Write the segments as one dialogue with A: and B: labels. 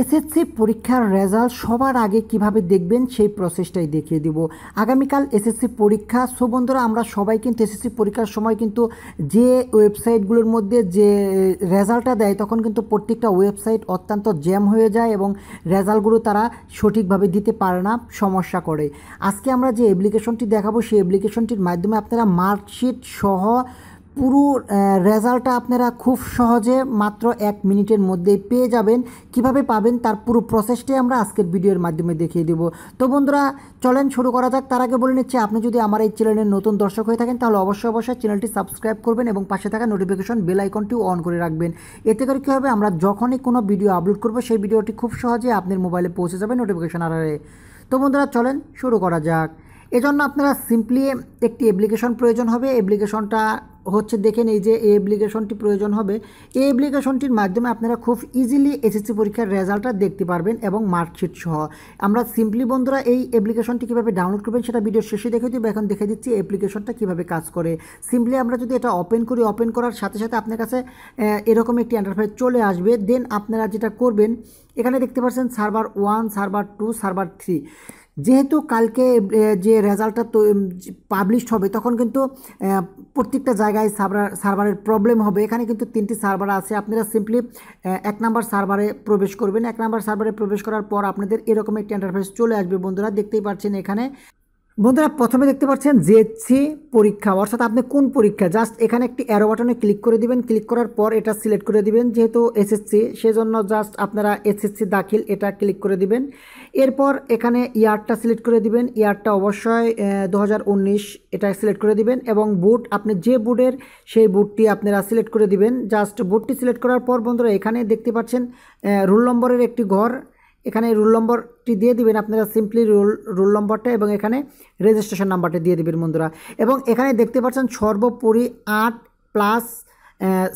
A: SSC পরীক্ষার result সবার আগে কিভাবে দেখবেন সেই প্রসেসটাই দেখিয়ে দিব আগামীকাল এসএসসি পরীক্ষা সো বন্ধুরা আমরা সবাই কিন্তু এসএসসি পরীক্ষার সময় কিন্তু যে ওয়েবসাইটগুলোর মধ্যে যে রেজাল্টটা দেয় তখন কিন্তু প্রত্যেকটা ওয়েবসাইট অত্যন্ত জ্যাম হয়ে যায় এবং রেজাল্টগুলো তারা সঠিকভাবে দিতে পারে না সমস্যা করে আজকে আমরা যে অ্যাপ্লিকেশনটি দেখাবো সেই অ্যাপ্লিকেশনটির মাধ্যমে আপনারা মার্কশিট সহ পুরো রেজাল্টটা আপনারা খুব সহজে মাত্র এক মিনিটের মধ্যে পেয়ে যাবেন কিভাবে পাবেন তার পুরো প্রসেসটাই আমরা আজকের ভিডিওর মাধ্যমে দেখিয়ে দেব তো বন্ধুরা চলেন শুরু করা যাক তার আগে বলে নিচ্ছি আপনি যদি আমার এই চ্যানেলের নতুন দর্শক হয়ে থাকেন তাহলে অবশ্যই অবশ্যই চ্যানেলটি সাবস্ক্রাইব করবেন এবং পাশে থাকা নোটিফিকেশন বেল আইকনটিও অন করে রাখবেন এতে করে কী হবে আমরা যখনই কোনো ভিডিও আপলোড করব সেই ভিডিওটি খুব সহজে আপনার মোবাইলে পৌঁছে যাবে নোটিফিকেশন আড়ারে তো বন্ধুরা চলেন শুরু করা যাক এজন্য আপনারা সিম্পলি একটি অ্যাপ্লিকেশন প্রয়োজন হবে অ্যাপ্লিকেশনটা হচ্ছে দেখেন এই যে এই অ্যাপ্লিকেশনটি প্রয়োজন হবে এই অ্যাপ্লিকেশনটির মাধ্যমে আপনারা খুব ইজিলি এসএসসি পরীক্ষার রেজাল্টটা দেখতে পারবেন এবং মার্কশিট সহ আমরা সিম্পলি বন্ধুরা এই অ্যাপ্লিকেশনটি কীভাবে ডাউনলোড করবেন সেটা ভিডিও শেষে দেখে দিব এখন দেখে দিচ্ছি অ্যাপ্লিকেশনটা কীভাবে কাজ করে সিম্পলি আমরা যদি এটা ওপেন করি ওপেন করার সাথে সাথে আপনার কাছে এরকম একটি ইন্টারফেস চলে আসবে দেন আপনারা যেটা করবেন এখানে দেখতে পাচ্ছেন server one server two server three যেহেতু কালকে যে রেজাল্টটা তো পাবলিশড হবে তখন কিন্তু প্রত্যেকটা জায়গায় সার্ভার সার্ভারের প্রবলেম হবে এখানে কিন্তু তিনটি সার্ভার আছে আপনারা সিম্পলি এক নাম্বার সার্ভারে প্রবেশ করবেন এক নাম্বার সার্ভারে প্রবেশ করার পর আপনাদের এরকম একটি ইন্টারফেস চলে আসবে বন্ধুরা দেখতেই পাচ্ছেন এখানে বন্ধুরা প্রথমে দেখতে পাচ্ছেন জেএসসি পরীক্ষা অর্থাৎ আপনি কোন পরীক্ষা জাস্ট এখানে একটি অ্যারো বাটনে ক্লিক করে দিবেন ক্লিক করার পর এটা সিলেক্ট করে দিবেন যেহেতু এসএসসি সেজন্য জাস্ট আপনারা এসএসসি দাখিল এটা ক্লিক করে দিবেন এরপর এখানে ইয়ারটা সিলেক্ট করে দিবেন ইয়ারটা অবশ্যই দু এটা সিলেক্ট করে দিবেন এবং বুট আপনি যে বুটের সেই বুটটি আপনারা সিলেক্ট করে দিবেন জাস্ট বুটটি সিলেক্ট করার পর বন্ধুরা এখানে দেখতে পাচ্ছেন রোল নম্বরের একটি ঘর এখানে রুল নম্বরটি দিয়ে দিবেন আপনারা সিম্পলি রুল রুল নম্বরটা এবং এখানে রেজিস্ট্রেশন নাম্বারটা দিয়ে দিবেন বন্ধুরা এবং এখানে দেখতে পাচ্ছেন সর্বোপরি আট প্লাস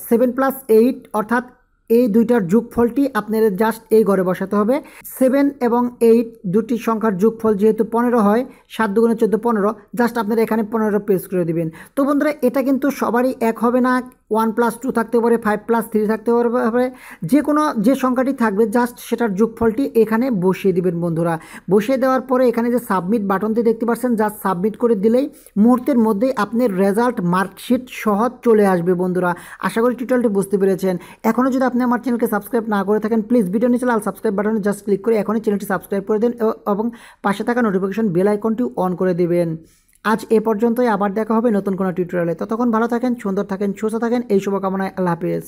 A: সেভেন প্লাস এইট অর্থাৎ এই দুইটার যোগফলটি আপনাদের জাস্ট এই ঘরে বসাতে হবে সেভেন এবং এইট দুটি সংখ্যার যোগফল যেহেতু পনেরো হয় সাত দুগুণে চোদ্দো পনেরো জাস্ট আপনারা এখানে পনেরো পেস করে দিবেন তো বন্ধুরা এটা কিন্তু সবারই এক হবে না ওয়ান প্লাস টু থাকতে পারে ফাইভ প্লাস থ্রি থাকতে পারে যে কোনো যে সংখ্যাটি থাকবে জাস্ট সেটার যোগফলটি এখানে বসিয়ে দিবেন বন্ধুরা বসিয়ে দেওয়ার পরে এখানে যে সাবমিট বাটনটি দেখতে পাচ্ছেন জাস্ট সাবমিট করে দিলেই মুহূর্তের মধ্যেই আপনার রেজাল্ট মার্কশিট সহ চলে আসবে বন্ধুরা আশা করি টিউটোরিয়ালটি বুঝতে পেরেছেন এখনও যদি আপনি আমার চ্যানেলকে সাবস্ক্রাইব না করে থাকেন প্লিজ ভিডিও নিচে লাল সাবস্ক্রাইব বাটনে জাস্ট ক্লিক করে এখনই চ্যানেলটি সাবস্ক্রাইব করে দিন এবং পাশে থাকা নোটিফিকেশন বেল আইকনটি অন করে দেবেন আজ এ পর্যন্তই আবার দেখা হবে নতুন কোনো টিউটোরিয়ালে ততক্ষণ ভালো থাকেন সুন্দর থাকেন সুস্থ থাকেন এই শুভকামনায় আল্লাহ হাফিজ